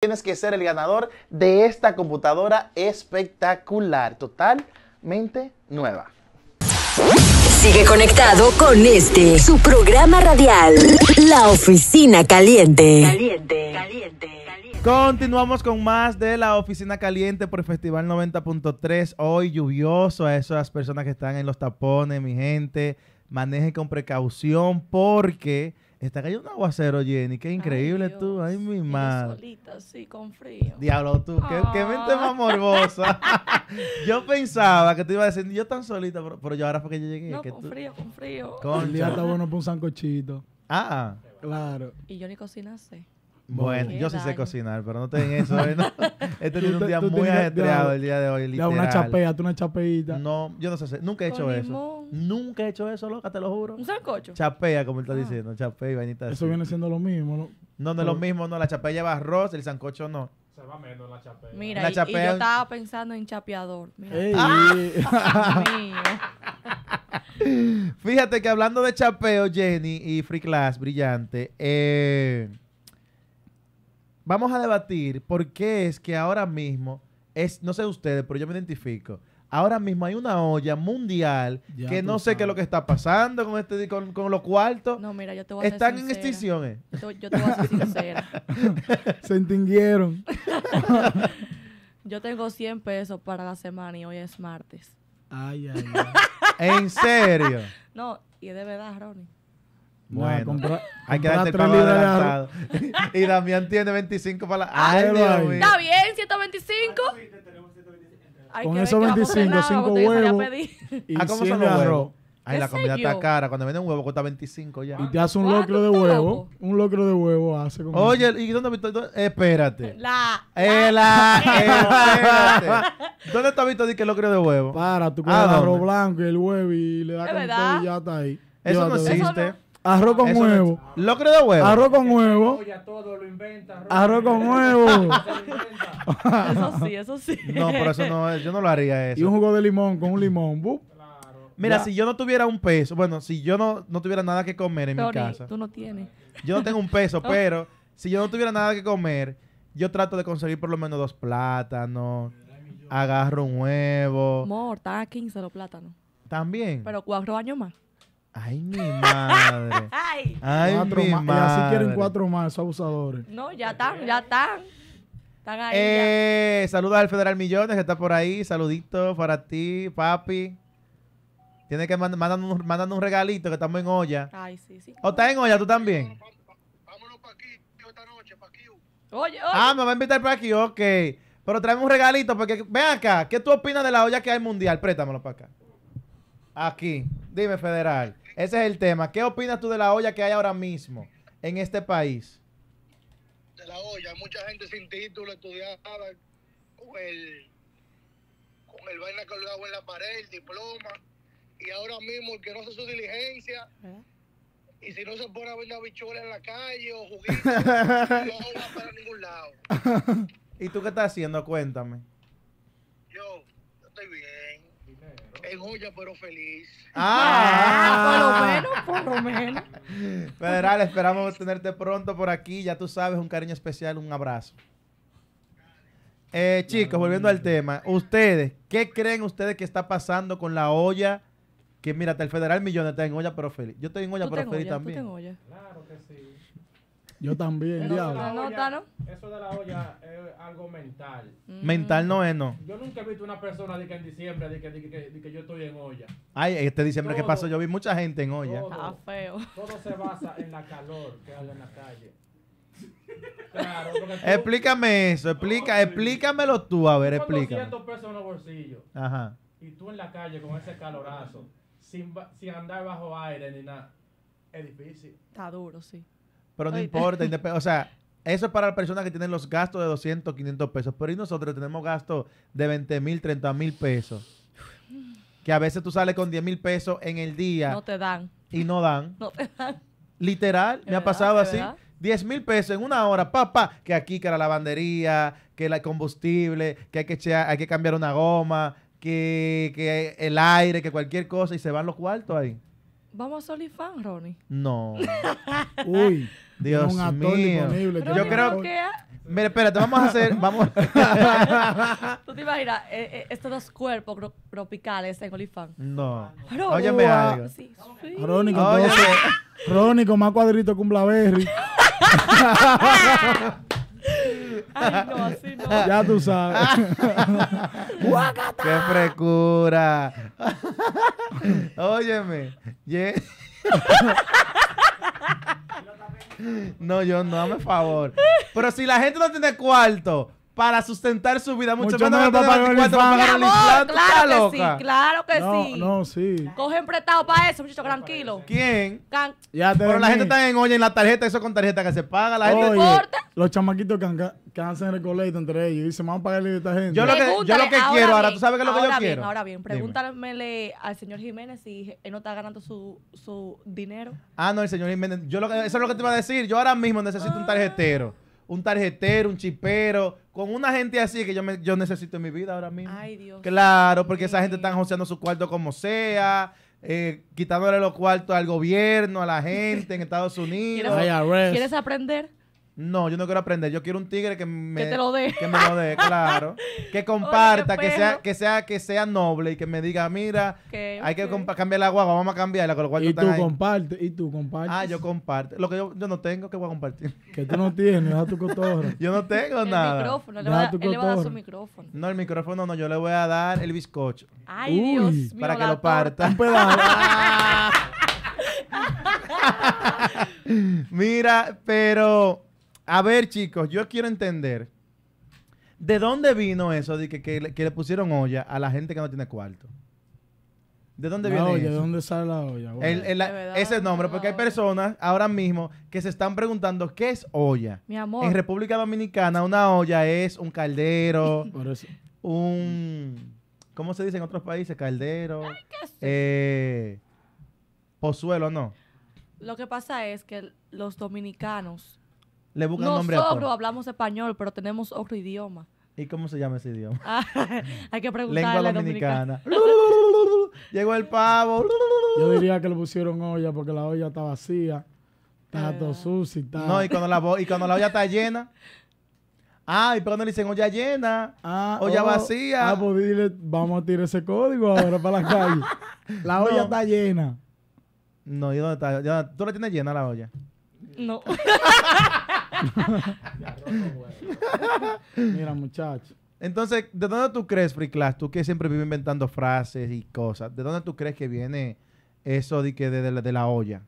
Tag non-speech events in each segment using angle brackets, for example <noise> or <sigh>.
tienes que ser el ganador de esta computadora espectacular, totalmente nueva. Sigue conectado con este, su programa radial, La Oficina Caliente. Caliente, caliente. Continuamos con más de la Oficina Caliente por Festival 90.3. Hoy lluvioso a esas personas que están en los tapones, mi gente. maneje con precaución porque Está cayendo un aguacero, Jenny. Qué increíble tú. Ay, mi madre. Solita, sí, con frío. Diablo, tú. Qué, qué mente ah. más morbosa. <laughs> yo pensaba que te iba a decir, yo tan solita, pero, yo ahora fue que yo llegué. No, con frío, con frío. Con el día está bueno para un sancochito. Ah. Claro. Y yo ni cocinaste. Bueno, yo sí sé cocinar, pero no te den eso. <laughs> ¿eh? ¿no? este tiene un día muy ajetreado el día de hoy. Literal. una chapea, tú una chapeita. No, yo no sé, nunca he hecho eso. Nunca he hecho eso, loca, te lo juro. Un sancocho. Chapea, como él está ah. diciendo, chapea y vainita. Eso viene siendo lo mismo, ¿no? No, no es lo mismo, no. La chapea lleva arroz, el sancocho no. Se va menos la chapea. Mira, y, yo estaba pensando en chapeador. Mira. <laughs> Fíjate que hablando de chapeo, Jenny y Free Class, brillante, eh vamos a debatir por qué es que ahora mismo, es, no sé ustedes, pero yo me identifico. Ahora mismo hay una olla mundial que no sé qué es lo que está pasando con este con, con los cuartos. No, mira, yo te voy a Están en extinción. Yo, yo te voy a decir sincera. <laughs> Se extinguieron. <laughs> yo tengo 100 pesos para la semana y hoy es martes. Ay, ay, ay. <laughs> ¿En serio? No, y es de verdad, Ronnie. Bueno, hay que darte el pago adelantado. <laughs> y Damián tiene 25 para la. Ay, Está bien, 125. Ah, con esos 25, 5 huevos. <laughs> Ah, y cómo son los huevos? Ay, la comida está cara. Cuando vende un huevo cuesta 25 ya. Ah, y te hace un locro de huevo. Un locro de huevo hace como. Oye, ¿y dónde visto? Espérate. La. Eh, la. <laughs> Espérate. ¿Dónde está visto Dice locro de huevo. Para, tú coges el arroz blanco y el huevo y le das con todo y ya está ahí. Eso no existe. Arroz con huevo. lo creo de huevo. Arroz con huevo. Arroz con huevo. <laughs> Eso sí, eso sí. No, pero eso no es. Yo no lo haría eso. Y un jugo de limón con un limón. ¡Bup! Mira, si yo no tuviera un peso, bueno, si yo no, tuviera nada que comer en mi casa. Tú no tienes. Yo no tengo un peso, <laughs> oh. pero si yo no tuviera nada que comer, yo trato de conseguir por lo menos dos plátanos, agarro un huevo. More, están a 15 los plátanos. También. Pero cuatro años más. Ay, mi madre. <laughs> Ay, mi madre. Y así quieren cuatro más esos abusadores. No, ya están, ya están. Están ahí. Eh, Saludos al Federal Millones que está por ahí. Saluditos para ti, papi. Tiene que mandar mandarnos un, regalito que estamos en olla. Ay, sí, sí. ¿O estás en olla tú también? Vámonos para aquí esta noche, para aquí. Oye, oye. Ah, me va a invitar para aquí, ok. Pero traemos un regalito porque, ven acá, ¿qué tú opinas de la olla que hay mundial? Préstamelo para acá. Aquí, dime, Federal. Ese es el tema. ¿Qué opinas tú de la olla que hay ahora mismo en este país? De la olla, hay mucha gente sin título, estudiada, con el, con el vaina colgado en la pared, el diploma. Y ahora mismo el que no hace su diligencia... Eh. Y si no se pone a ver la bichola en la calle o juguito, no va para ningún lado. <laughs> ¿Y tú qué estás haciendo? Cuéntame. Yo, yo estoy bien en olla pero feliz. Ah. ah, por lo menos, por lo menos. Federal, <laughs> esperamos tenerte pronto por aquí. Ya tú sabes, un cariño especial, un abrazo. Eh, chicos, volviendo al tema, ustedes, ¿qué creen ustedes que está pasando con la olla? Que mira, el federal millones está en olla pero feliz. Yo estoy en olla pero feliz también. Claro que sí. Yo también, eso diablo. De Eso de la olla es algo mental. Mm. Mental no es, no. Yo nunca he visto una persona que en diciembre, que, que, que yo estoy en olla. Ay, este diciembre qué que pasó, yo vi mucha gente en olla. Todo, feo. Todo se basa en la calor que hay en la calle. <laughs> Claro, explícame eso, explica, explícamelo tú, a ver, explícame. 200 pesos en los bolsillos. Ajá. Y tú en la calle con ese calorazo, sin, sin andar bajo aire ni nada, es difícil. Está duro, sí. Pero no importa, o sea, eso es para las personas que tienen los gastos de 200, 500 pesos. Pero y nosotros tenemos gastos de 20 mil, 30 mil pesos. Que a veces tú sales con 10 mil pesos en el día. No te dan. Y no dan. <laughs> No te dan. Literal, me ha pasado así. 10 mil pesos en una hora, papá, pa, que aquí, que la lavandería, que el combustible, que hay que, hay que cambiar una goma, que, el aire, que cualquier cosa, y se van los cuartos ahí. Vamos a Solifan, Ronnie. No. <laughs> Uy. Dios mío. Yo creo que... Mira, espérate, vamos a hacer... <laughs> Vamos... <laughs> ¿Tú te imaginas eh, eh, estos dos cuerpos tropicales en Olifán? No. Óyeme uh, algo. Sí, sí. Oye. más cuadrito que un Blaberry. <laughs> Ay, no, así no. ya tú sabes. ¡Qué frescura! Óyeme. No, yo no, me favor. Pero si la gente no tiene cuarto, para sustentar su vida. Mucho, menos, para pagar claro que sí, claro que sí. No, sí. Cogen prestado para eso, muchachos, tranquilo. ¿Quién? ya Pero la gente está en oye en la tarjeta, eso con tarjeta que se paga, la gente Los chamaquitos que, que hacen recolecto entre ellos y dicen, vamos a pagarle a esta gente. Yo lo que, yo lo que quiero, ahora tú sabes que es lo que yo bien, quiero. Ahora bien, pregúntale al señor Jiménez si él no está ganando su, su dinero. Ah, no, el señor Jiménez, yo lo que, eso es lo que te iba a decir. Yo ahora mismo necesito un ah. tarjetero un tarjetero, un chipero, con una gente así que yo, me, yo necesito en mi vida ahora mismo. Ay, Dios. Claro, porque esa gente está joseando su cuarto como sea. Eh, quitándole los cuartos al gobierno, a la gente en Estados <laughs> Unidos. ¿Quieres aprender? No, yo no quiero aprender. Yo quiero un tigre que me, que lo dé. Que me lo dé, <laughs> claro. Que comparta, que, sea, que, sea, que sea noble y que me diga, mira, hay que cambiar la guagua, vamos a cambiarla, con cual Y tú compartes, y tú compartes. Ah, yo comparto. Lo que yo, no tengo, que voy a compartir. Que tú no tienes, a tu cotorra. <laughs> yo no tengo nada. El micrófono, le él le va a dar su micrófono. No, el micrófono no, yo le voy a dar el bizcocho. Ay, Para que lo parta. pedazo. <laughs> mira, pero a ver, chicos, yo quiero entender. ¿De dónde vino eso de que, le pusieron olla a la gente que no tiene cuarto? ¿De dónde viene olla, eso? ¿De dónde sale la olla? ese nombre, porque hay personas ahora mismo que se están preguntando qué es olla. Mi amor. En República Dominicana una olla es un caldero, <laughs> un... ¿Cómo se dice en otros países? Caldero. Ay, qué eh, pozuelo, ¿no? Lo que pasa es que los dominicanos le buscan nombre a Nosotros hablamos español, pero tenemos otro idioma. ¿Y cómo se llama ese idioma? Ah, <laughs> hay que Lengua dominicana. <laughs> Llegó el pavo. Yo diría que le pusieron olla porque la olla está vacía. Está ah. todo y No, y cuando, la, olla está llena. Ah, y pero no le dicen olla llena, ah, olla oh, vacía. Ah, pues vamos a tirar ese código ahora para la <laughs> calle. La olla está llena. No, ¿y dónde está? ¿Tú la tienes llena la olla? No. <laughs> Mira, muchacho. Entonces, ¿de dónde tú crees, Free Class? Tú que siempre vives inventando frases y cosas. ¿De dónde tú crees que viene eso de que de, la, olla?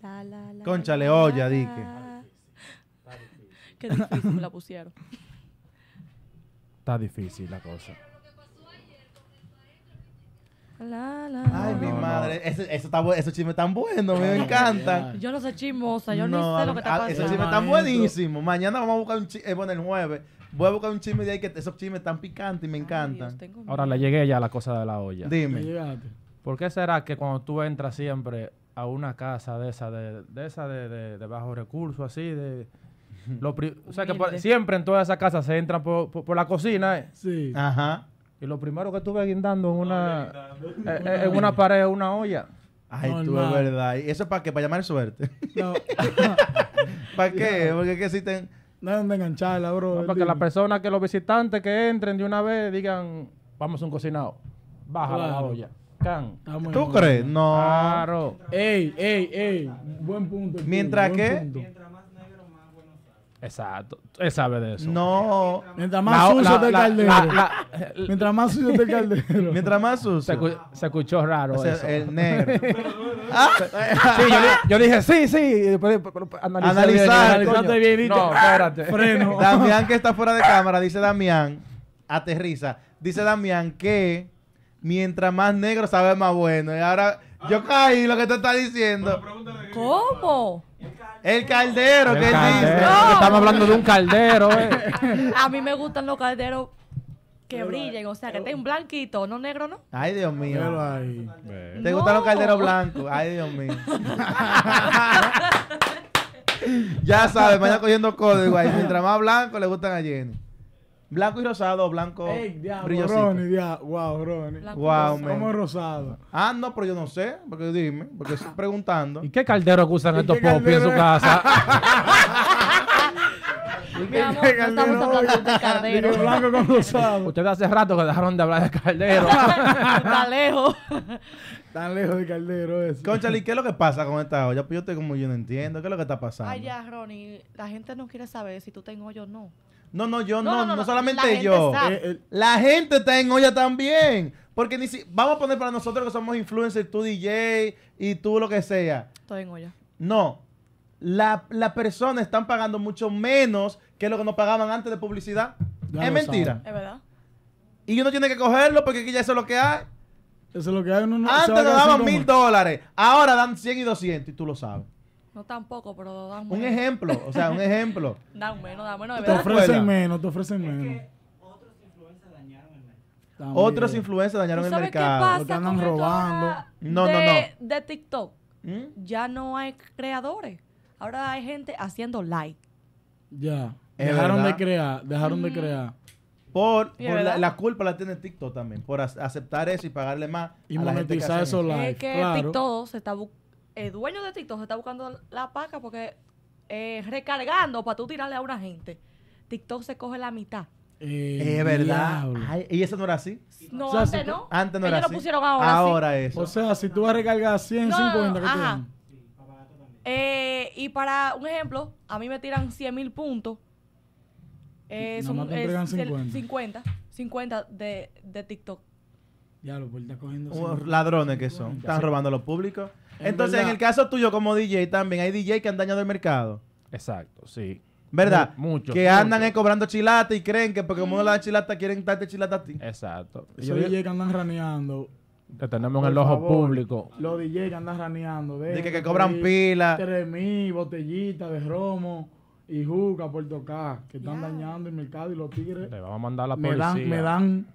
Concha Conchale, olla, di Qué difícil la pusieron. Está difícil la cosa. Ay, mi madre. esos chismes tan buenos, me encantan. Yo no soy chismosa, yo no, sé lo que está ah, pasando. Esos chismes están buenísimos. Mañana vamos a buscar un chisme, eh, bueno, el jueves. Voy a buscar un chisme de ahí que esos chismes están picantes y me encantan. Ahora le llegué ya a la cosa de la olla. Dime. ¿Por qué será que cuando tú entras siempre a una casa de esa de, de esa de, de, bajo recurso así, de, <laughs> lo o sea, que siempre en todas esas casas se entra por, por la cocina. Sí. Eh? Ajá. Y lo primero que estuve guindando en una, pared, ah, eh, eh, en una pared una olla. Ay, tú es verdad. ¿Y eso para qué? ¿Para llamar suerte? No. <laughs> ¿Para qué? Porque es que existen... No hay donde engancharla, bro. para que las personas, que los visitantes que entren de una vez digan, vamos a un cocinado. Baja la olla. Can. ¿Tú crees? No. Claro. Ey, ey, ey. Buen punto. ¿Mientras que... Exacto. Él sabe de eso. No. Mientras más sucio te el caldero. mientras más sucio te el caldero. Mientras más sucio. Se, escuchó raro eso. El negro. <laughs> Ah. sí, yo, dije, sí, sí. Y analizar. Analizar. No, espérate. Freno. <laughs> Damián, que está fuera de cámara, dice Damián, aterriza. Dice Damián que mientras más negro sabe más bueno. Y ahora yo caí lo que te está diciendo. ¿Cómo? El caldero, ¿qué que Estamos hablando de un caldero. Eh. A mí me gustan los calderos que brillen, o sea, que un eh, blanquito no negro, ¿no? Ay, Dios mío. ¿Te gustan los calderos blancos? Ay, Dios mío. <laughs> ya sabes, vaya cogiendo código ahí. Mientras más blanco, le gustan a Jenny. Blanco y rosado, blanco. Ey, Ronnie, diablo, wow, Ronnie. Blanco wow, rosado. Ah, no, pero yo no sé, porque dime, porque estoy preguntando. <laughs> ¿Y qué caldero acusan usan estos popis en su casa? <laughs> caldero. con rosado. Ustedes hace rato que dejaron de hablar de caldero. <laughs> Está lejos. Tan lejos de Caldero eso. y ¿qué es lo que pasa con esta olla? Pues yo estoy como yo no entiendo. ¿Qué es lo que está pasando? Ay, ya, Ronnie. La gente no quiere saber si tú tengo yo o no. No, no, yo no, no, solamente yo. Eh, eh, la gente está en olla también. Porque ni si, vamos a poner para nosotros que somos influencers, tú DJ y tú lo que sea. Estoy en olla. No. Las la personas están pagando mucho menos que lo que nos pagaban antes de publicidad. es mentira. Es verdad. Y uno tiene que cogerlo porque aquí ya eso es lo que hay. Eso es lo que hay. Antes nos daban mil dólares, ahora dan 100 y 200 y tú lo sabes. No tampoco, pero dan menos. Un ejemplo, o sea, un ejemplo. <laughs> dan menos, dan menos. te ofrecen menos, te ofrecen menos. Es otros influencers dañaron el mercado. Otros influencers dañaron el mercado. Qué robando. No, no, no. De TikTok. ¿Mm? Ya no hay creadores. Ahora hay gente haciendo like. Ya. dejaron de crear, dejaron de mm. crear. Por, la, culpa la tiene TikTok también, por aceptar eso y pagarle más. Y monetizar la gente que Es que TikTok se está buscando el dueño de TikTok está buscando la paca porque eh, recargando para tú tirarle a una gente. TikTok se coge la mitad. Eh, es verdad. y eso no era así. No, antes no. Antes no era así. lo pusieron ahora. Ahora sí. O sea, si tú vas a recargar 100, ajá. Eh, y para un ejemplo, a mí me tiran 100 mil puntos. Eh, son 50. 50. de, de TikTok. Ya, lo pues, cogiendo. ladrones que son. Están robando a los públicos. Entonces, en el caso tuyo como DJ también, hay DJ que han dañado el mercado. Exacto, sí. ¿Verdad? Muchos. Que andan cobrando chilata y creen que porque uno no le la chilata quieren darte chilata a ti. Exacto. Los DJ que andan raneando. Que tenemos en el ojo público. Los DJ que andan raneando. De, que, cobran pilas. pila. botellita de romo y juca por tocar. Que están dañando el mercado y los tigres. Le vamos a mandar a la policía. Me dan, me dan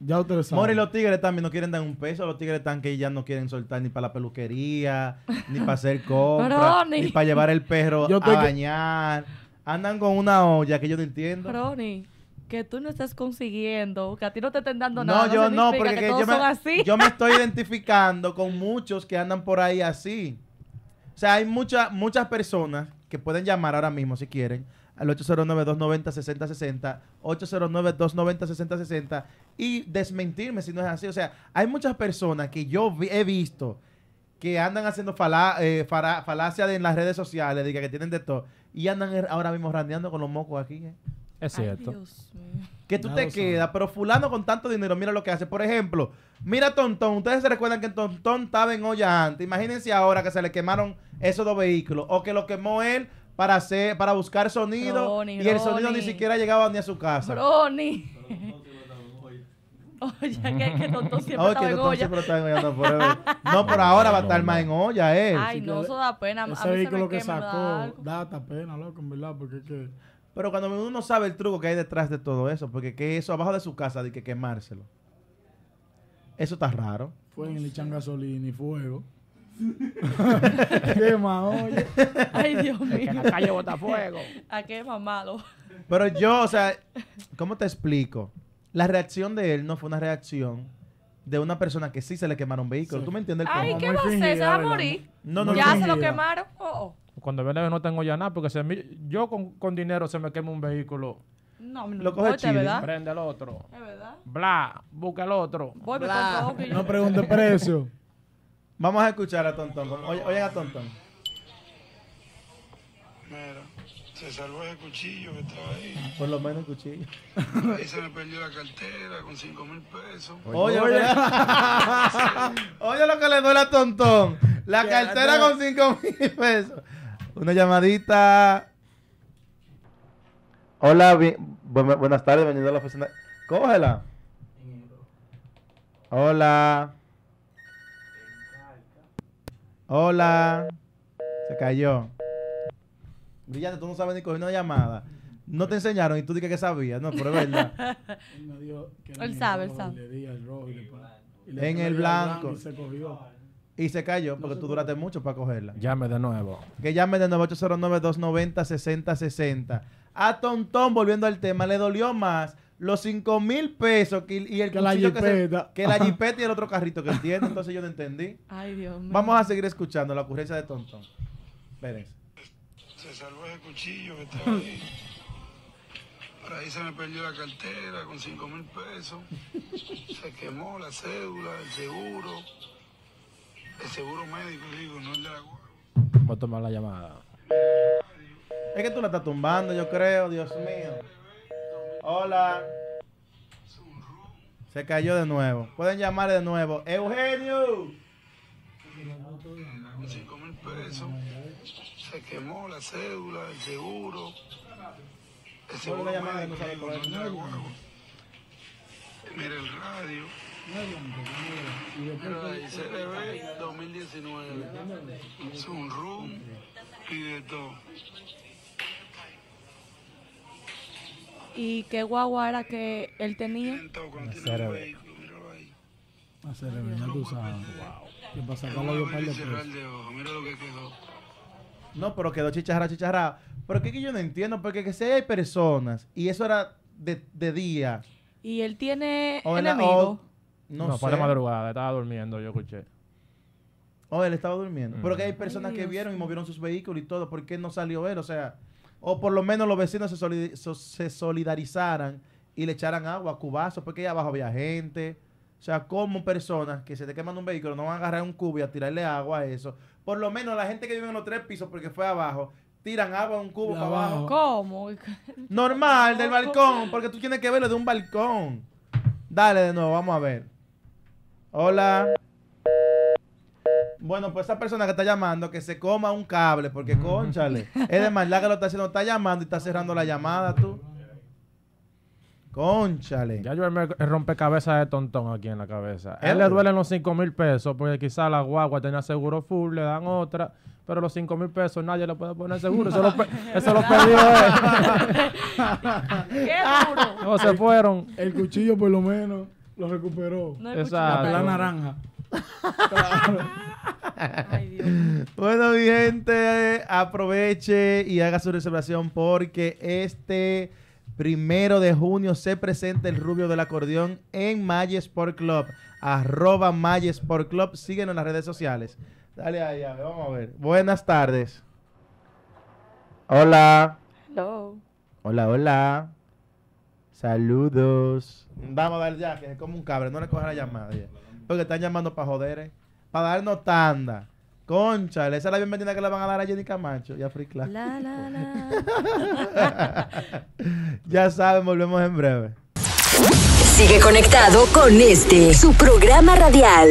ya ustedes Mori, los tigres también no quieren dar un peso. Los tigres están que ya no quieren soltar ni para la peluquería, <laughs> ni para hacer compras, ni, para llevar el perro a bañar. Andan con una olla que yo no entiendo. Ronnie que tú no estás consiguiendo, que a ti no te estén dando nada. No, yo no, porque todos me, así. yo me estoy <laughs> identificando con muchos que andan por ahí así. O sea, hay muchas muchas personas que pueden llamar ahora mismo si quieren al 809-290-6060, 809-290-6060 y desmentirme si no es así. O sea, hay muchas personas que yo he visto que andan haciendo eh, falacia en las redes sociales, de que, tienen de todo, y andan er, ahora mismo randeando con los mocos aquí. Eh. Es cierto. que tú te quedas, pero fulano con tanto dinero, mira lo que hace. Por ejemplo, mira Tontón. Ustedes se recuerdan que Tontón estaba en olla antes. Imagínense ahora que se le quemaron esos dos vehículos o que lo quemó él para, hacer, para buscar sonido y el sonido ni siquiera llegaba ni a su casa. Brony. <laughs> Oye, que, que tonto siempre Oye, en olla. estaba en olla no, pero, ahora va a estar más en olla, él. Eh. Ay, no, eso da pena. a mí vehículo que sacó da, da pena, loco, en verdad, porque es que... Pero cuando uno sabe el truco que hay detrás de todo eso, porque que eso abajo de su casa de que quemárselo. Eso está raro. Fue en el echan gasolina y fuego. <laughs> Qué olla. Ay, Dios mío. Es que la calle bota fuego. <laughs> A mamado? Pero yo, o sea, <laughs> ¿cómo te explico? La reacción de él no fue una reacción de una persona que sí se le quemaron vehículos. ¿Tú me entiendes? Ay, ¿qué va a ser Se va a morir. ya se lo quemaron. Oh, oh. Cuando viene no tengo ya nada, porque si yo con, con, dinero se me quema un vehículo. No, no, lo coge ¿verdad? Prende el otro. Es verdad. Bla, busca el otro. Voy, Otro, no pregunte precio. Vamos a escuchar a Tontón. Oigan a Tontón. Mira, se salvó el cuchillo que estaba ahí. Por lo menos el cuchillo. Ahí se me perdió la cartera con 5 mil pesos. Oye, oye. <laughs> oye lo que le duele a Tontón. La cartera con 5 mil pesos. Una llamadita. Hola, buenas tardes, bienvenido a la oficina. Cógela. Hola. Hola. Se cayó. Brillante, tú no sabes ni coger una llamada. No te enseñaron y tú dices que sabías. No, pero es verdad. <laughs> él me que él sabe, él sabe. rojo en el blanco. Y se cayó porque tú duraste mucho para cogerla. Llame de nuevo. Que llame de nuevo 809-290-6060. A Tontón, volviendo al tema, le dolió más los 5 mil pesos que, y el la jipeta. Que, la jipeta y el otro carrito que tiene, entonces yo no entendí. Ay, Dios mío. Vamos a seguir escuchando la ocurrencia de Tontón. Pérez. Se salvó ese cuchillo que está ahí. Por ahí se me perdió la cartera con 5 mil pesos. Se quemó la cédula, el seguro. El seguro médico, digo, no el de la Voy a tomar la llamada. Es que tú la estás tumbando, yo creo, Dios mío. Hola. Se cayó de nuevo. Pueden llamar de nuevo. Eugenio. mil pesos. Se quemó la cédula, el seguro. El seguro médico, Mira el radio. Pero 2019. Es un room y de todo. y qué guagua era que él tenía. no tú No, pero quedó chicharra, chicharra. Pero qué que yo no entiendo, porque que si hay personas, y eso era de, día. Y él tiene o enemigo. no, no sé. fue de madrugada, estaba durmiendo, yo escuché. Oh, él estaba durmiendo. Pero que hay mm. personas que vieron y movieron sus vehículos y todo. ¿Por qué no salió él? O sea, o por lo menos los vecinos se, solidarizaran y le echaran agua, a cubazos, porque allá abajo había gente. O sea, como personas que se te queman un vehículo no van a agarrar un cubo y a tirarle agua a eso. Por lo menos la gente que vive en los tres pisos, porque fue abajo, tiran agua a un cubo para abajo. ¿Cómo? <laughs> Normal, del <laughs> balcón, porque tú tienes que verlo de un balcón. Dale de nuevo, vamos a ver. Hola. Bueno, pues esa persona que está llamando, que se coma un cable, porque conchale. es de la que lo está haciendo, está llamando y está cerrando la llamada, tú. Conchale. Ya yo me rompecabezas de tontón aquí en la cabeza. Él, le duelen los 5 mil pesos, porque quizá la guagua tenía seguro full, le dan otra, pero los 5 mil pesos nadie le puede poner seguro. eso lo, perdió él. <laughs> ¡Qué duro! No, se fueron. El cuchillo, por lo menos, lo recuperó. La Exacto. La naranja. claro. <laughs> <laughs> Bueno, mi gente, aproveche y haga su reservación porque este primero de junio se presenta el Rubio del Acordeón en mayes Sport Club. Arroba Club. Síguenos en las redes sociales. Dale ahí, a ver, vamos a ver. Buenas tardes. Hola. Hello. Hola, hola. Saludos. Vamos a ver ya, que es como un cabre. No le coja la llamada Porque están llamando para joder, eh para darnos tanda. Concha, esa es la bienvenida que le van a dar a Jenny Camacho y a <laughs> ya saben, volvemos en breve. Sigue conectado con este, su programa radial,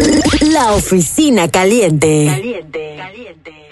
La Oficina Caliente. Caliente, caliente.